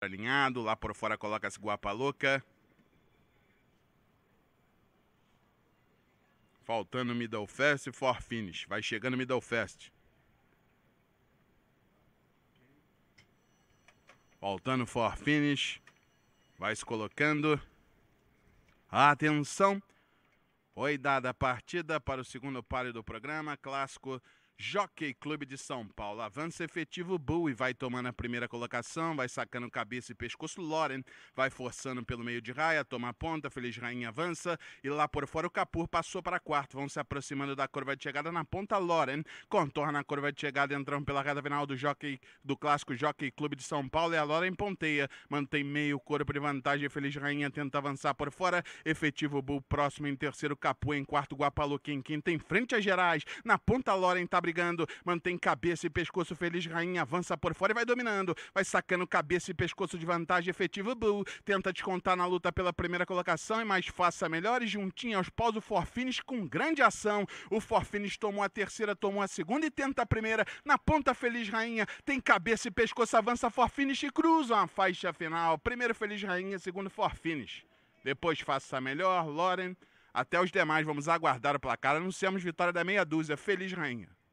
alinhado, lá por fora coloca as guapa louca. Faltando middle fast e for finish. Vai chegando middle fast. Faltando for finish. Vai se colocando. Atenção. oi dada a partida para o segundo páreo do programa. Clássico Jockey Clube de São Paulo. Avança efetivo Bowie vai tomando a primeira colocação, vai sacando cabeça e pescoço Loren, vai forçando pelo meio de raia, toma ponta, Feliz Rainha avança e lá por fora o Capur passou para quarto. Vão se aproximando da curva de chegada na ponta Loren, contorna a curva de chegada, entrando pela reta final do Jockey do clássico Jockey Clube de São Paulo e a Loren ponteia, mantém meio corpo de vantagem, Feliz Rainha tenta avançar por fora, efetivo Bull próximo em terceiro, Capur em quarto, Guapaluque em quinto, em frente a Gerais, na ponta Loren tá brigando, mantém cabeça e pescoço feliz, rainha avança por fora e vai dominando, vai sacando cabeça e pescoço de vantagem efetivo, Bull, tenta descontar na luta pela primeira colocação e mais faça melhor e juntinho aos paus o Forfines com grande ação, o Forfines tomou a terceira, tomou a segunda e tenta a primeira, na ponta feliz, rainha, tem cabeça e pescoço, avança Forfines e cruza a faixa final, primeiro feliz, rainha, segundo Forfines. Depois faça melhor, Loren. Até os demais, vamos aguardar o placar. Anunciamos vitória da meia dúzia. Feliz rainha.